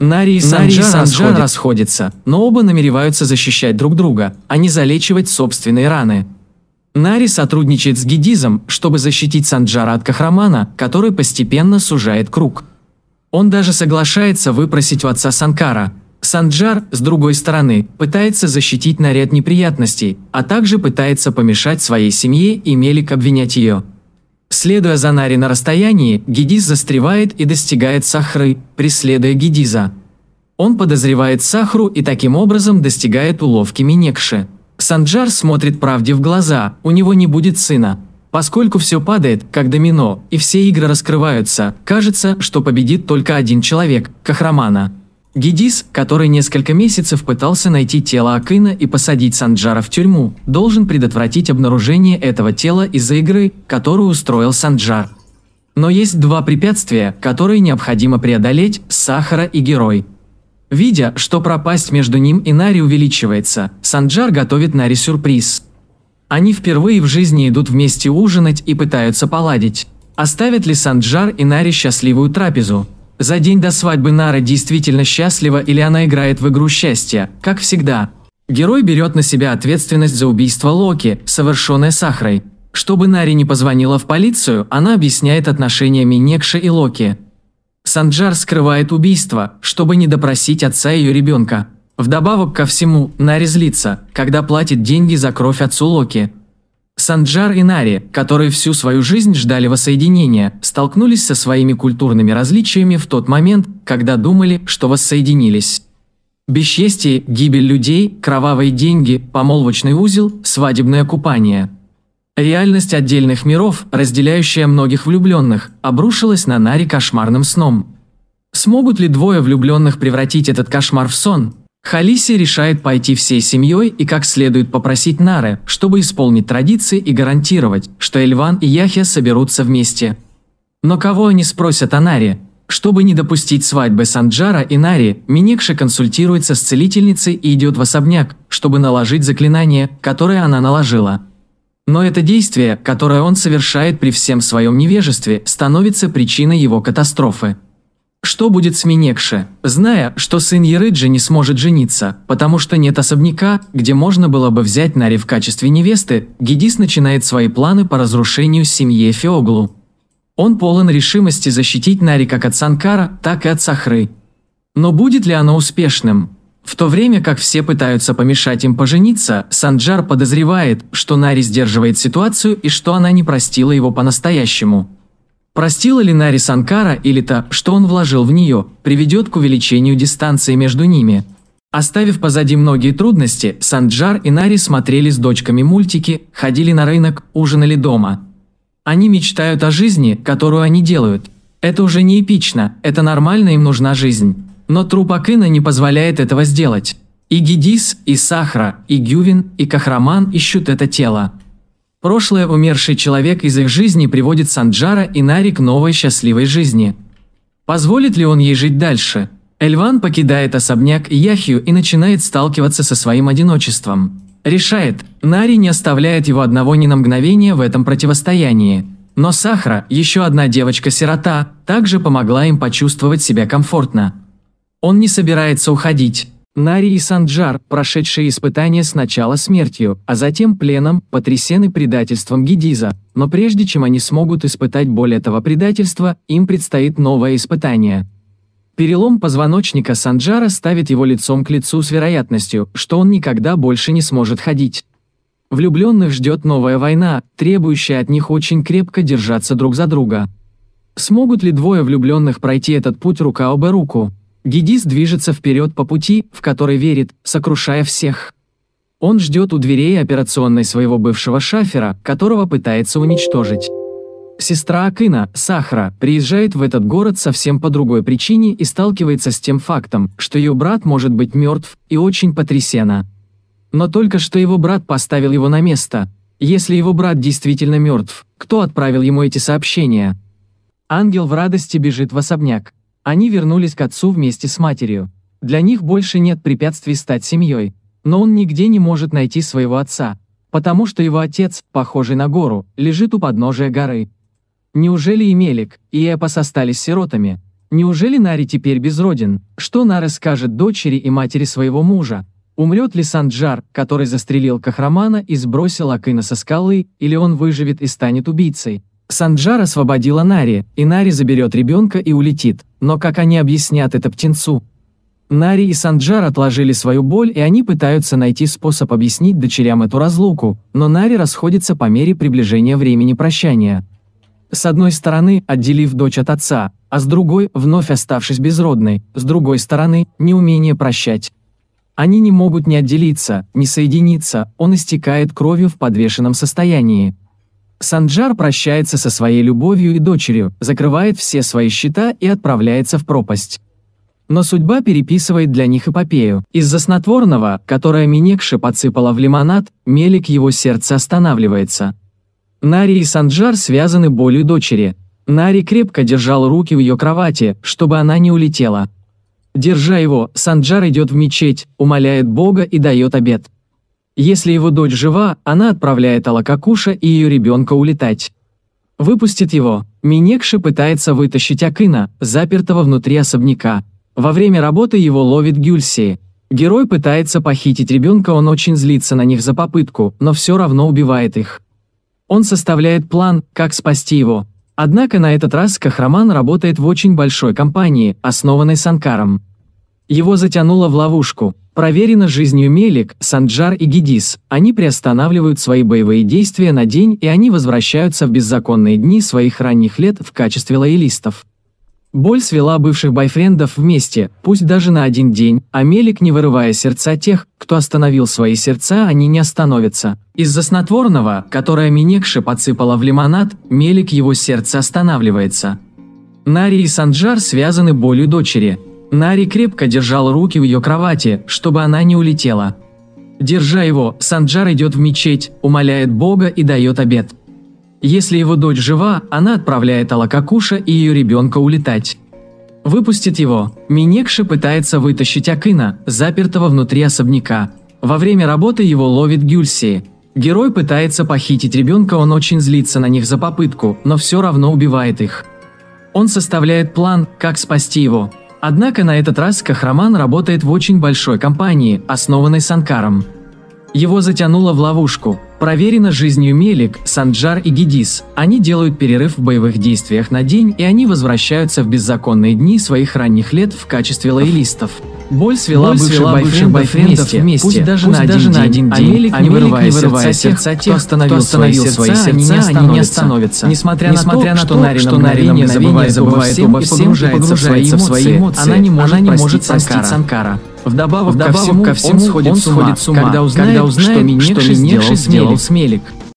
Нари и Санджан, Нари и Санджан расходят. расходятся, но оба намереваются защищать друг друга, а не залечивать собственные раны. Нари сотрудничает с Гедизом, чтобы защитить Санджара от Кахрамана, который постепенно сужает круг. Он даже соглашается выпросить у отца Санкара. Санджар, с другой стороны, пытается защитить Нари от неприятностей, а также пытается помешать своей семье и Мелик обвинять ее. Следуя за Нари на расстоянии, Гедиз застревает и достигает Сахры, преследуя Гедиза. Он подозревает Сахру и таким образом достигает уловки Минекши. Санджар смотрит правде в глаза, у него не будет сына. Поскольку все падает, как домино, и все игры раскрываются, кажется, что победит только один человек – Кахрамана. Гедис, который несколько месяцев пытался найти тело Акына и посадить Санджара в тюрьму, должен предотвратить обнаружение этого тела из-за игры, которую устроил Санджар. Но есть два препятствия, которые необходимо преодолеть – Сахара и Герой. Видя, что пропасть между ним и Нари увеличивается, Санджар готовит Нари сюрприз. Они впервые в жизни идут вместе ужинать и пытаются поладить. Оставят ли Санджар и Нари счастливую трапезу? За день до свадьбы Нара действительно счастлива или она играет в игру счастья, как всегда. Герой берет на себя ответственность за убийство Локи, совершенное Сахрой. Чтобы Нари не позвонила в полицию, она объясняет отношения Минекши и Локи. Санджар скрывает убийство, чтобы не допросить отца ее ребенка. Вдобавок ко всему, Нари злится, когда платит деньги за кровь отцу Локи – Санджар и Нари, которые всю свою жизнь ждали воссоединения, столкнулись со своими культурными различиями в тот момент, когда думали, что воссоединились. Бесчестие, гибель людей, кровавые деньги, помолвочный узел, свадебное купание. Реальность отдельных миров, разделяющая многих влюбленных, обрушилась на Нари кошмарным сном. Смогут ли двое влюбленных превратить этот кошмар в сон? Халиси решает пойти всей семьей и как следует попросить Нары, чтобы исполнить традиции и гарантировать, что Эльван и Яхя соберутся вместе. Но кого они спросят о Наре? Чтобы не допустить свадьбы Санджара и Нари, Минекша консультируется с целительницей и идет в особняк, чтобы наложить заклинание, которое она наложила. Но это действие, которое он совершает при всем своем невежестве, становится причиной его катастрофы. Что будет с Минекше? Зная, что сын Ярыджи не сможет жениться, потому что нет особняка, где можно было бы взять Нари в качестве невесты, Гедис начинает свои планы по разрушению семьи Феоглу. Он полон решимости защитить Нари как от Санкара, так и от Сахры. Но будет ли оно успешным? В то время как все пытаются помешать им пожениться, Санджар подозревает, что Нари сдерживает ситуацию и что она не простила его по-настоящему. Простила ли Нари Санкара или то, что он вложил в нее, приведет к увеличению дистанции между ними. Оставив позади многие трудности, Санджар и Нари смотрели с дочками мультики, ходили на рынок, ужинали дома. Они мечтают о жизни, которую они делают. Это уже не эпично, это нормально, им нужна жизнь. Но труп Акына не позволяет этого сделать. И Гедис, и Сахра, и Гювин, и Кахраман ищут это тело. Прошлое умерший человек из их жизни приводит Санджара и Нари к новой счастливой жизни. Позволит ли он ей жить дальше? Эльван покидает особняк Яхью и начинает сталкиваться со своим одиночеством. Решает, Нари не оставляет его одного ни на мгновение в этом противостоянии. Но Сахра, еще одна девочка-сирота, также помогла им почувствовать себя комфортно. Он не собирается уходить. Нари и Санджар, прошедшие испытания сначала смертью, а затем пленом, потрясены предательством Гедиза, но прежде чем они смогут испытать боль этого предательства, им предстоит новое испытание. Перелом позвоночника Санджара ставит его лицом к лицу с вероятностью, что он никогда больше не сможет ходить. Влюбленных ждет новая война, требующая от них очень крепко держаться друг за друга. Смогут ли двое влюбленных пройти этот путь рука об руку? Гедис движется вперед по пути, в который верит, сокрушая всех. Он ждет у дверей операционной своего бывшего шафера, которого пытается уничтожить. Сестра Акына, Сахра приезжает в этот город совсем по другой причине и сталкивается с тем фактом, что ее брат может быть мертв, и очень потрясена. Но только что его брат поставил его на место. Если его брат действительно мертв, кто отправил ему эти сообщения? Ангел в радости бежит в особняк. Они вернулись к отцу вместе с матерью. Для них больше нет препятствий стать семьей, но он нигде не может найти своего отца, потому что его отец, похожий на гору, лежит у подножия горы. Неужели и Мелик, и Эпос остались сиротами? Неужели Нари теперь безроден? Что Нара скажет дочери и матери своего мужа? Умрет ли Санджар, который застрелил Кахрамана и сбросил Акына со скалы, или он выживет и станет убийцей? Санджар освободила Нари, и Нари заберет ребенка и улетит. Но как они объяснят это птенцу? Нари и Санджар отложили свою боль, и они пытаются найти способ объяснить дочерям эту разлуку, но Нари расходится по мере приближения времени прощания. С одной стороны, отделив дочь от отца, а с другой, вновь оставшись безродной, с другой стороны, неумение прощать. Они не могут не отделиться, не соединиться, он истекает кровью в подвешенном состоянии. Санджар прощается со своей любовью и дочерью, закрывает все свои счета и отправляется в пропасть. Но судьба переписывает для них эпопею. Из-за снотворного, которое Минекши подсыпала в лимонад, мелик его сердце останавливается. Нари и Санджар связаны болью дочери. Нари крепко держал руки в ее кровати, чтобы она не улетела. Держа его, Санджар идет в мечеть, умоляет Бога и дает обед. Если его дочь жива, она отправляет Алакакуша и ее ребенка улетать. Выпустит его. Минекши пытается вытащить Акына, запертого внутри особняка. Во время работы его ловит Гюльси. Герой пытается похитить ребенка, он очень злится на них за попытку, но все равно убивает их. Он составляет план, как спасти его. Однако на этот раз Кахраман работает в очень большой компании, основанной Санкаром. Его затянуло в ловушку. Проверено жизнью Мелик, Санджар и Гедис. Они приостанавливают свои боевые действия на день, и они возвращаются в беззаконные дни своих ранних лет в качестве лоялистов. Боль свела бывших байфрендов вместе, пусть даже на один день, а Мелик, не вырывая сердца тех, кто остановил свои сердца, они не остановятся. Из-за снотворного, которое Минекши подсыпала в лимонад, Мелик его сердце останавливается. Нари и Санджар связаны болью дочери, Нари крепко держал руки в ее кровати, чтобы она не улетела. Держа его, Санджар идет в мечеть, умоляет Бога и дает обед. Если его дочь жива, она отправляет Алакакуша и ее ребенка улетать. Выпустит его, Минекши пытается вытащить Акына, запертого внутри особняка. Во время работы его ловит Гюльси. Герой пытается похитить ребенка, он очень злится на них за попытку, но все равно убивает их. Он составляет план, как спасти его, Однако на этот раз Кахраман работает в очень большой компании, основанной Санкаром. Его затянуло в ловушку. Проверено жизнью Мелик, Санджар и Гедис. Они делают перерыв в боевых действиях на день, и они возвращаются в беззаконные дни своих ранних лет в качестве лоялистов. Боль свела Боль бывших, свела бойфрендов вместе, пусть даже, пусть на, один даже день. на один день. Амелик, Амелик не вырывая, вырывая сердца тех, кто остановил, кто остановил свои сердца, они не становятся. Они не становятся. Несмотря, Несмотря на то, на то что, что Нарина мгновение забывает, обо всем и погружается, погружается в свои эмоции, она не может, она не может простить Санкара. Вдобавок, Вдобавок ко всему, ко всему он сходит он с ума, когда узнает, когда узнает что Минекши, сделал, сделал смелик.